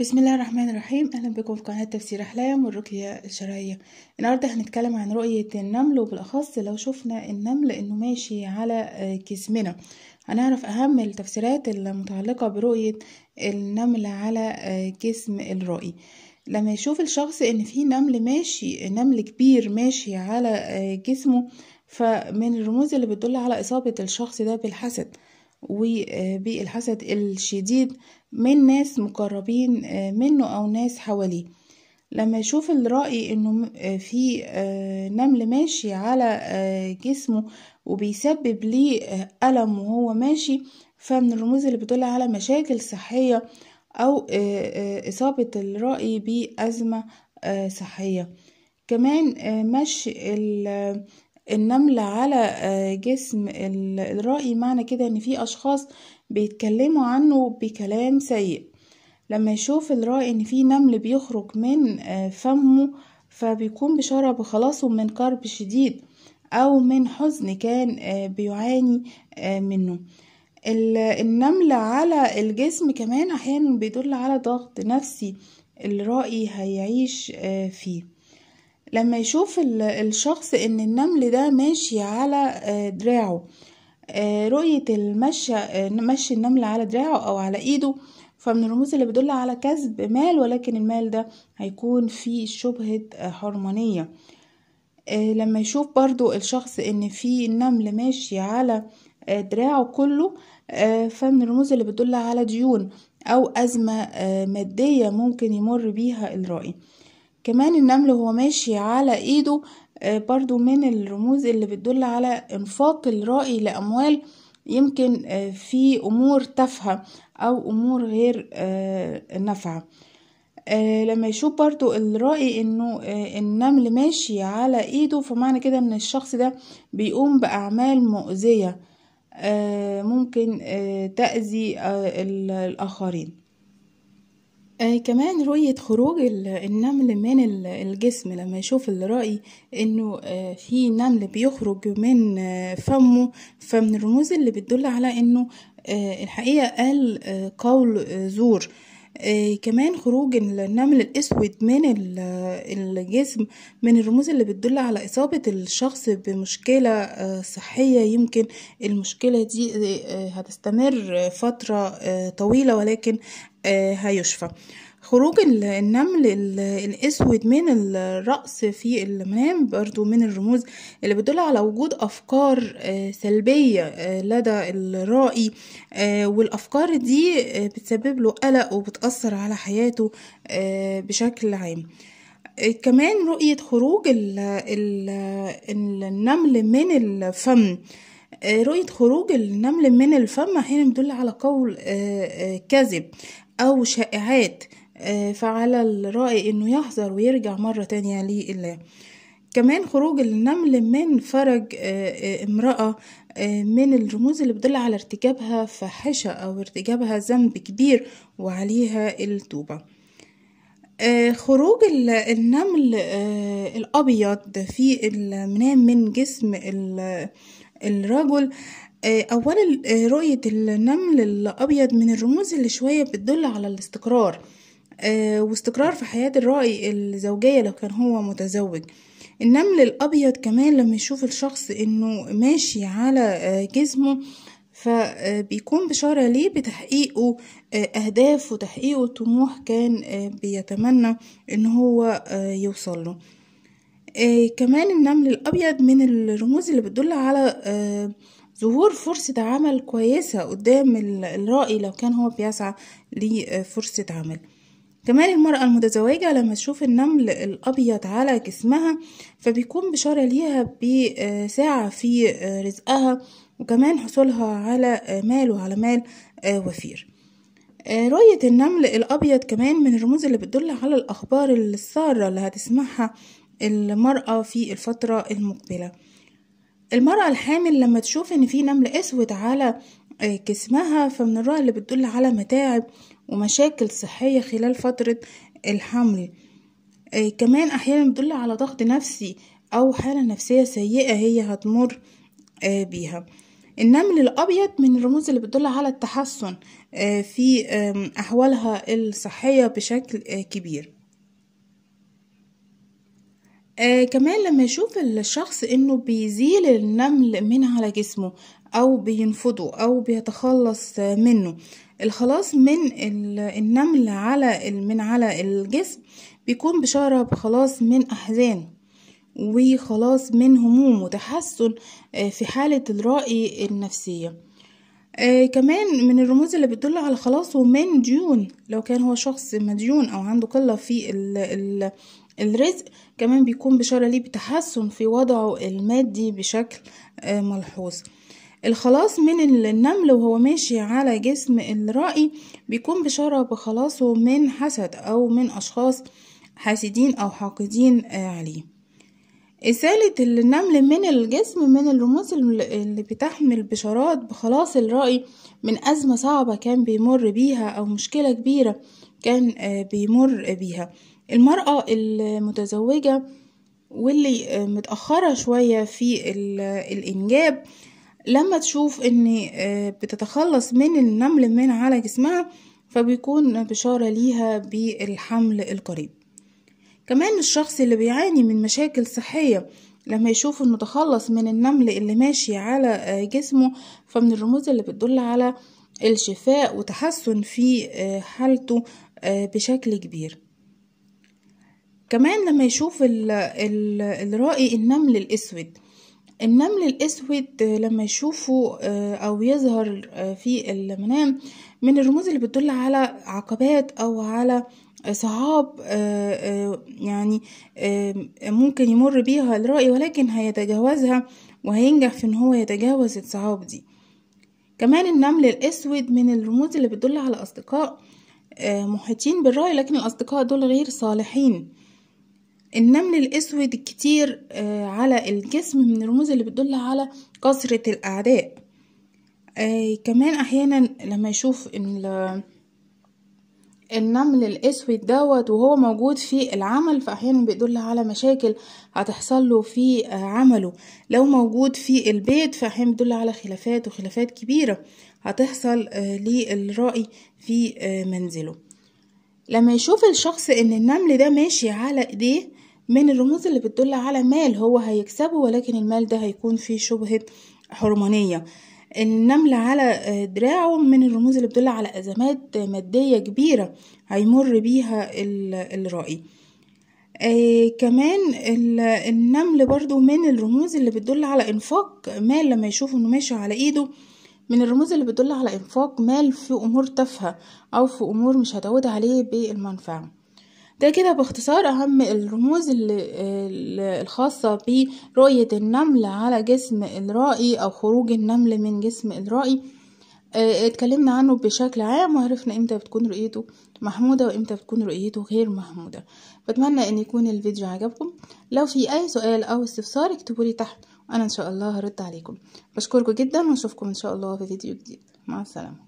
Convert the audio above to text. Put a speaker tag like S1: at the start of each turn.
S1: بسم الله الرحمن الرحيم اهلا بكم في قناه تفسير احلام والرقيه الشرعيه النهارده هنتكلم عن رؤيه النمل وبالاخص لو شفنا النمل انه ماشي على آه، جسمنا هنعرف اهم التفسيرات المتعلقه برؤيه النمل على آه، جسم الرائي لما يشوف الشخص ان في نمل ماشي نمل كبير ماشي على آه، جسمه فمن الرموز اللي بتدل على اصابه الشخص ده بالحسد وبالحسد الشديد من ناس مقربين آه، منه أو ناس حواليه لما يشوف الرأي انه آه، في آه، نمل ماشي على جسمه وبيسبب ليه ألم وهو ماشي فمن الرموز اللي بتدل على مشاكل صحية أو إصابة الرأي بأزمة صحية كمان مشي النملة على آه، جسم الرأي معنى كده ان في اشخاص بيتكلموا عنه بكلام سيء لما يشوف الرأي ان في نمل بيخرج من آه، فمه فبيكون بشارة بخلاصه من كرب شديد او من حزن كان آه، بيعاني منه النملة على الجسم كمان احيانا بيدل على ضغط نفسي الرأي هيعيش فيه لما يشوف الشخص ان النمل ده ماشي على آه، دراعه آه، رؤية المشي آه، مشي النمل على دراعه او على ايده فمن الرموز اللي بتدل على كسب مال ولكن المال ده هيكون فيه شبهة حرمانية لما يشوف برضو الشخص ان في نمل ماشي على دراعه كله فمن الرموز اللي بتدل على ديون او ازمة مادية ممكن يمر بيها الرائي كمان النمل وهو ماشي على ايده آه، برضو من الرموز اللي بتدل على انفاق الرأي لاموال يمكن آه، في امور تافهه او امور غير آه، نافعه لما يشوف برضو الرأي انه النمل ماشي على ايده فمعنى كده ان الشخص ده بيقوم باعمال مؤذية ممكن تأذي الاخرين آه كمان رؤية خروج النمل من الجسم لما يشوف الرأي انه آه في نمل بيخرج من آه فمه فمن الرموز اللي بتدل على انه آه، الحقيقة قال آه، قول آه، زور آه، كمان خروج النمل الأسود من الجسم من الرموز اللي بتدل على إصابة الشخص بمشكلة آه، صحية يمكن المشكلة دي آه، هتستمر فترة طويلة ولكن هيشفى خروج النمل الأسود من الرأس في المنام برضو من الرموز اللي بتدل على وجود أفكار آه، سلبية آه، لدى الرائي آه، والأفكار دي بتسبب له قلق وبتأثر على حياته بشكل عام كمان رؤية خروج النمل من الفم رؤية خروج النمل من الفم أحيانا بتدل على قول كذب أو شائعات آه، فعلى الرائي انه يحذر ويرجع مرة تانية لله كمان خروج النمل من فرج آه، آه، امرأة من الرموز اللي بتدل على ارتكابها فاحشة أو ارتكابها ذنب كبير وعليها التوبة خروج النمل الأبيض في المنام من جسم الرجل أولا رؤية النمل الأبيض من الرموز اللي شوية بتدل على الاستقرار آه، واستقرار في حياة الرأي الزوجية لو كان هو متزوج النمل الأبيض كمان لما يشوف الشخص إنه ماشي على آه، جسمه فبيكون آه، بشارة ليه بتحقيقه أهداف وتحقيقه طموح كان بيتمنى إن هو يوصل له كمان النمل الأبيض من الرموز اللي بتدل على ظهور فرصة عمل كويسة قدام الرأي لو كان هو بيسعى لفرصة عمل كمان المرأة المتزوجة لما تشوف النمل الأبيض على جسمها فبيكون بشارة ليها بساعة في رزقها وكمان حصولها على مال وعلى مال آه، وفير آه، راية النمل الأبيض كمان من الرموز اللي بتدل على الأخبار السارة اللي هتسمعها المرأة في الفترة المقبلة المرأة الحامل لما تشوف إن في نمل أسود على آه، جسمها فمن الرؤى اللي بتدل على متاعب ومشاكل صحية خلال فترة الحمل آه كمان أحيانا بتدل على ضغط نفسي أو حالة نفسية سيئة هي هتمر آه بيها النمل الأبيض من الرموز اللي بتدل على التحسن آه في أحوالها الصحية بشكل آه، كبير آه كمان لما يشوف الشخص انه بيزيل النمل من على جسمه او بينفضه او بيتخلص آه، منه الخلاص من النمل على من على الجسم بيكون بشارة بخلاص من أحزان وخلاص من هموم وتحسن آه، في حالة الرأي النفسية آه كمان من الرموز اللي بتدل على خلاصه من ديون لو كان هو شخص مديون أو عنده قلة في ال ال الرزق كمان بيكون بشارة ليه بتحسن في وضعه المادي بشكل آه ملحوظ الخلاص من النمل وهو ماشي على جسم الرأي بيكون بشارة بخلاصه من حسد أو من أشخاص حاسدين أو حاقدين آه، عليه إسالة النمل من الجسم من الرموز اللي بتحمل بشارات بخلاص الرأي من أزمة صعبة كان بيمر بيها أو مشكلة كبيرة كان آه، بيمر بيها المرأة المتزوجة واللي آه، متأخرة شوية في الإنجاب لما تشوف ان آه، بتتخلص من النمل من على جسمها فبيكون بشارة ليها بالحمل القريب كمان الشخص اللي بيعاني من مشاكل صحية لما يشوف انه تخلص من النمل اللي ماشي على آه، جسمه فمن الرموز اللي بتدل على الشفاء وتحسن في آه، حالته بشكل كبير كمان لما يشوف الرائي النمل الاسود النمل الاسود لما يشوفه آه، او يظهر آه، في المنام من الرموز اللي بتدل على عقبات او على صعاب آه، يعني ممكن يمر بيها الرأي ولكن هيتجاوزها وهينجح في ان هو يتجاوز الصعاب دي كمان النمل الاسود من الرموز اللي بتدل على اصدقاء محيطين بالرأي لكن الاصدقاء دول غير صالحين النمل الأسود كتير آه، على الجسم من الرموز اللي بتدل على كثرة الأعداء آه، كمان أحيانا لما يشوف النمل الأسود دوت وهو موجود في العمل فأحيانا بيدل على مشاكل هتحصل له في آه، عمله لو موجود في البيت فأحيانا بيدل على خلافات وخلافات كبيرة هتحصل للرأي في منزله لما يشوف الشخص ان النمل ده ماشي على ايديه من الرموز اللي بتدل على مال هو هيكسبه ولكن المال ده هيكون فيه شبهة حرمانية النملة على آه، دراعه من الرموز اللي بتدل على أزمات مادية كبيرة هيمر بيها الرأي آه كمان النمل برضو من الرموز اللي بتدل على انفاق مال لما يشوف انه ماشي على ايده من الرموز اللي بتدل على انفاق مال في امور تافهه او في امور مش هتعود عليه بالمنفعه ده كده باختصار أهم الرموز الخاصة برؤية النمل على جسم الرائي أو خروج النمل من جسم الرائي آه، اتكلمنا عنه بشكل عام وعرفنا امتى بتكون رؤيته محمودة وامتى بتكون رؤيته غير محمودة بتمنى ان يكون الفيديو عجبكم لو في اي سؤال او استفسار اكتبولي تحت وانا ان شاء الله هرد عليكم بشكركم جدا واشوفكم ان شاء الله في فيديو جديد مع السلامة